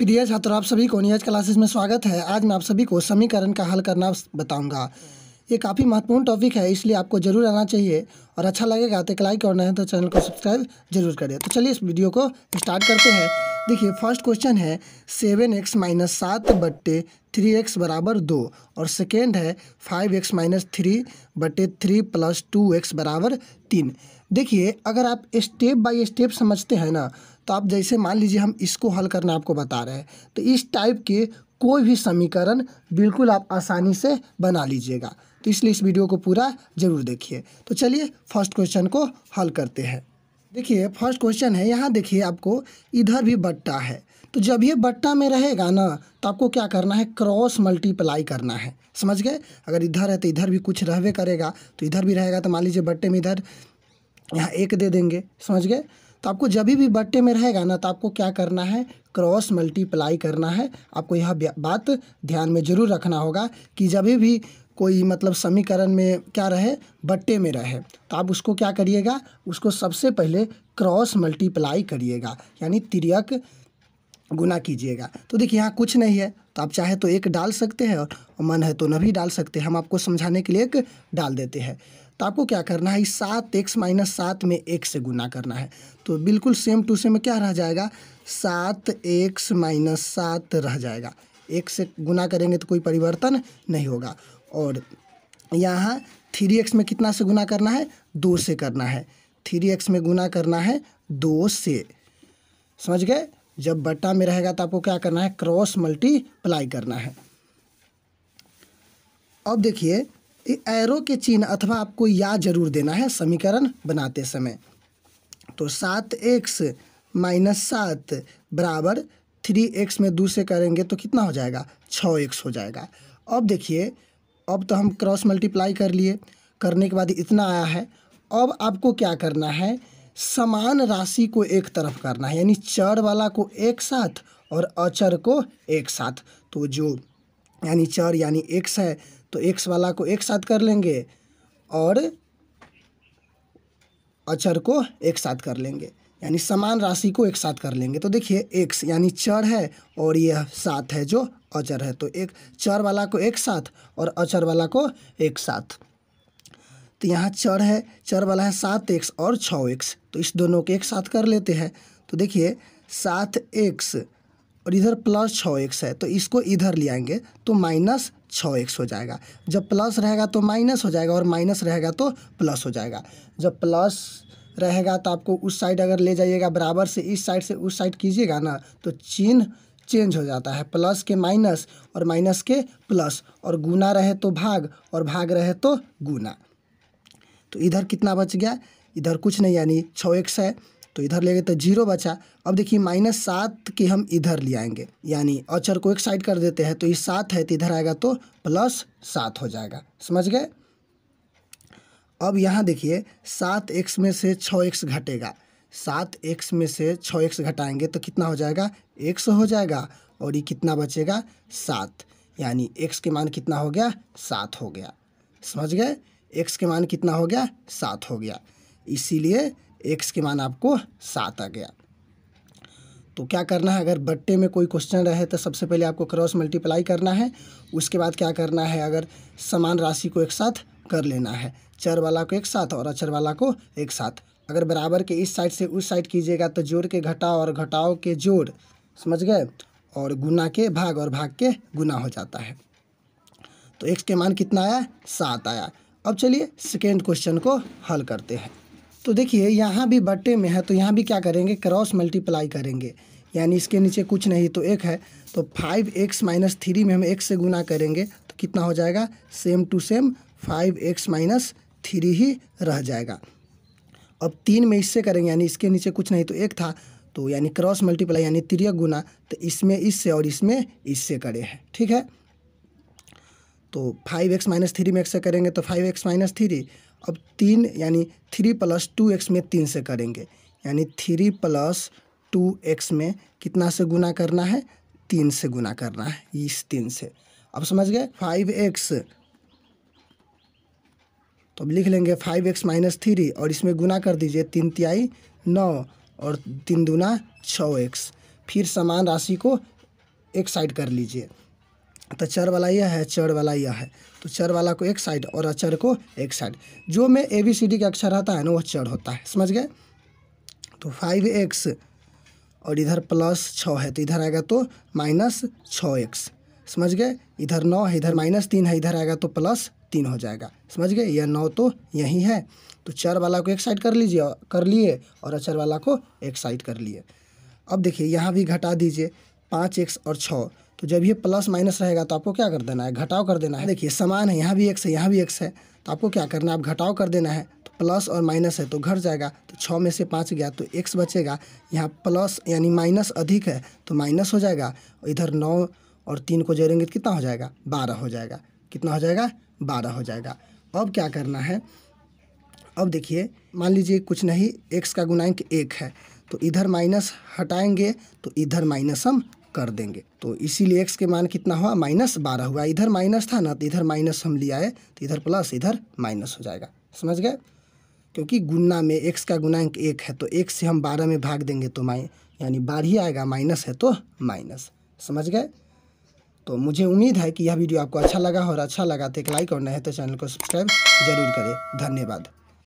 प्रिय छात्रों आप सभी को नियज क्लासेस में स्वागत है आज मैं आप सभी को समीकरण का हल करना बताऊंगा ये काफ़ी महत्वपूर्ण टॉपिक है इसलिए आपको जरूर आना चाहिए और अच्छा लगेगा तो लाइक और नहीं तो चैनल को सब्सक्राइब जरूर करें तो चलिए इस वीडियो को स्टार्ट करते हैं देखिए फर्स्ट क्वेश्चन है सेवन एक्स माइनस सात बट्टे थ्री एक्स बराबर दो और सेकेंड है फाइव एक्स माइनस थ्री बटे थ्री प्लस टू एक्स बराबर तीन देखिए अगर आप स्टेप बाय स्टेप समझते हैं ना तो आप जैसे मान लीजिए हम इसको हल करना आपको बता रहे हैं तो इस टाइप के कोई भी समीकरण बिल्कुल आप आसानी से बना लीजिएगा तो इसलिए इस वीडियो को पूरा ज़रूर देखिए तो चलिए फर्स्ट क्वेश्चन को हल करते हैं देखिए फर्स्ट क्वेश्चन है यहाँ देखिए आपको इधर भी बट्टा है तो जब ये बट्टा में रहेगा ना तो आपको क्या करना है क्रॉस मल्टीप्लाई करना है समझ गए अगर इधर है तो इधर भी कुछ रहवे करेगा तो इधर भी रहेगा तो मान लीजिए बट्टे में इधर यहाँ एक दे देंगे समझ गए तो आपको जब भी बट्टे में रहेगा ना तो आपको क्या करना है क्रॉस मल्टीप्लाई करना है आपको यह बात ध्यान में ज़रूर रखना होगा कि जब भी कोई मतलब समीकरण में क्या रहे बट्टे में रहे तो आप उसको क्या करिएगा उसको सबसे पहले क्रॉस मल्टीप्लाई करिएगा यानी तिरक गुना कीजिएगा तो देखिए यहाँ कुछ नहीं है तो आप चाहे तो एक डाल सकते हैं और मन है तो न भी डाल सकते हैं हम आपको समझाने के लिए एक डाल देते हैं तो आपको क्या करना है सात एक्स माइनस सात में एक से गुना करना है तो बिल्कुल सेम टू सेम क्या रह जाएगा सात एक्स माइनस सात रह जाएगा एक से गुना करेंगे तो कोई परिवर्तन नहीं होगा और यहाँ थ्री एक्स में कितना से गुना करना है दो से करना है थ्री एक्स में गुना करना है दो से समझ गए जब बट्टा में रहेगा तो आपको क्या करना है क्रॉस मल्टीप्लाई करना है अब देखिए एरो के चिन्ह अथवा आपको या जरूर देना है समीकरण बनाते समय तो सात एक्स माइनस सात बराबर थ्री एक्स में दो से करेंगे तो कितना हो जाएगा छः एक्स हो जाएगा अब देखिए अब तो हम क्रॉस मल्टीप्लाई कर लिए करने के बाद इतना आया है अब आपको क्या करना है समान राशि को एक तरफ करना है यानी चर वाला को एक साथ और अचर को एक साथ तो जो यानी चर यानी एक्स है तो एक्स वाला को एक साथ कर लेंगे और अचर को एक साथ कर लेंगे यानी समान राशि को एक साथ कर लेंगे तो देखिए एक्स यानी चर है और यह सात है जो अचर है तो एक चर वाला को एक साथ और अचर वाला को एक साथ तो यहाँ चर है चर वाला है सात एक्स और छ एक्स तो इस दोनों को एक साथ कर लेते हैं तो देखिए सात एक्स और इधर प्लस छ एक्स है तो इसको इधर ले आएंगे तो माइनस छ एक्स हो जाएगा जब प्लस रहेगा तो माइनस हो जाएगा और माइनस रहेगा तो प्लस हो जाएगा जब प्लस रहेगा तो आपको उस साइड अगर ले जाइएगा बराबर से इस साइड से उस साइड कीजिएगा ना तो चिन्ह चेंज हो जाता है प्लस के माइनस और माइनस के प्लस और गुना रहे तो भाग और भाग रहे तो गुना तो इधर कितना बच गया इधर कुछ नहीं यानी छः एक सौ तो इधर ले गए तो जीरो बचा अब देखिए माइनस सात के हम इधर ले आएंगे यानी अचर को एक साइड कर देते हैं तो ये सात है तो इधर आएगा तो प्लस सात हो जाएगा समझ गए अब यहाँ देखिए सात एक्स में से छः एक्स घटेगा सात एक्स में से छः एक्स घटाएंगे तो कितना हो जाएगा एक्स हो जाएगा और ये कितना बचेगा सात यानी एक्स के मान कितना हो गया सात हो गया समझ गए एक्स के मान कितना हो गया सात हो गया इसीलिए एक्स के मान आपको सात आ गया तो क्या करना है अगर बट्टे में कोई क्वेश्चन रहे तो सबसे पहले आपको क्रॉस मल्टीप्लाई करना है उसके बाद क्या करना है अगर समान राशि को एक साथ कर लेना है चर वाला को एक साथ और अचर वाला को एक साथ अगर बराबर के इस साइड से उस साइड कीजिएगा तो जोड़ के घटाओ और घटाओ के जोड़ समझ गए और गुना के भाग और भाग के गुना हो जाता है तो एक्स के मान कितना आया सात आया अब चलिए सेकेंड क्वेश्चन को हल करते हैं तो देखिए यहाँ भी बट्टे में है तो यहाँ भी क्या करेंगे क्रॉस मल्टीप्लाई करेंगे यानी इसके नीचे कुछ नहीं तो एक है तो फाइव एक्स माइनस थ्री में हम एक से गुना करेंगे तो कितना हो जाएगा same to same five x minus three ही रह जाएगा अब तीन में इससे करेंगे यानी इसके नीचे कुछ नहीं तो एक था तो यानी क्रॉस मल्टीप्लाई यानी त्रिय गुना तो इसमें इससे और इसमें इससे करें हैं ठीक है तो फाइव एक्स माइनस थ्री में एक से करेंगे तो फाइव एक्स माइनस थ्री अब तीन यानी थ्री प्लस टू एक्स में तीन से करेंगे यानी थ्री प्लस टू एक्स में कितना से गुना करना है तीन से गुना करना है इस तीन से अब समझ गए फाइव एक्स तो अब लिख लेंगे फाइव एक्स माइनस थ्री और इसमें गुना कर दीजिए तीन तिहाई नौ और तीन दुना छः एक्स फिर समान राशि को एक साइड कर लीजिए तो चर वाला यह है चर वाला यह है तो चर वाला को एक साइड और अचर को एक साइड जो में ए बी सी डी का अक्षर आता है ना वह चर होता है समझ गए तो फाइव एक्स और इधर प्लस छः है तो इधर आएगा तो माइनस छः एक्स समझ गए इधर नौ है इधर माइनस तीन है इधर आएगा तो प्लस तीन हो जाएगा समझ गए यह नौ तो यही है तो चार वाला को एक साइड कर लीजिए कर लिए और अचर वाला को एक साइड कर लिए अब देखिए यहाँ भी घटा दीजिए पाँच एक्स और छः तो जब ये प्लस माइनस रहेगा तो आपको क्या कर देना है घटाव कर देना है देखिए समान है यहाँ भी एक्स है यहाँ भी एक्स है तो आपको क्या करना है आप घटाव कर देना है तो प्लस और माइनस है तो घट जाएगा तो छः में से पाँच गया तो एक्स बचेगा यहाँ प्लस यानी माइनस अधिक है तो माइनस हो जाएगा इधर नौ और तीन को जोड़ेंगे तो कितना हो जाएगा बारह हो जाएगा कितना हो जाएगा बारह हो जाएगा अब क्या करना है अब देखिए मान लीजिए कुछ नहीं एक्स का गुणांक एक है तो इधर माइनस हटाएंगे तो इधर माइनस हम कर देंगे तो इसीलिए एक्स के मान कितना हुआ माइनस बारह हुआ इधर माइनस था ना तो इधर माइनस हम ले आए तो इधर प्लस इधर माइनस हो जाएगा समझ गए क्योंकि गुना में एक्स का गुणांक एक है तो एक से हम बारह में भाग देंगे तो माइ यानी बारह ही आएगा माइनस है तो माइनस समझ गए तो मुझे उम्मीद है कि यह वीडियो आपको अच्छा लगा और अच्छा लगा तो एक लाइक और नए तो चैनल को सब्सक्राइब जरूर करें धन्यवाद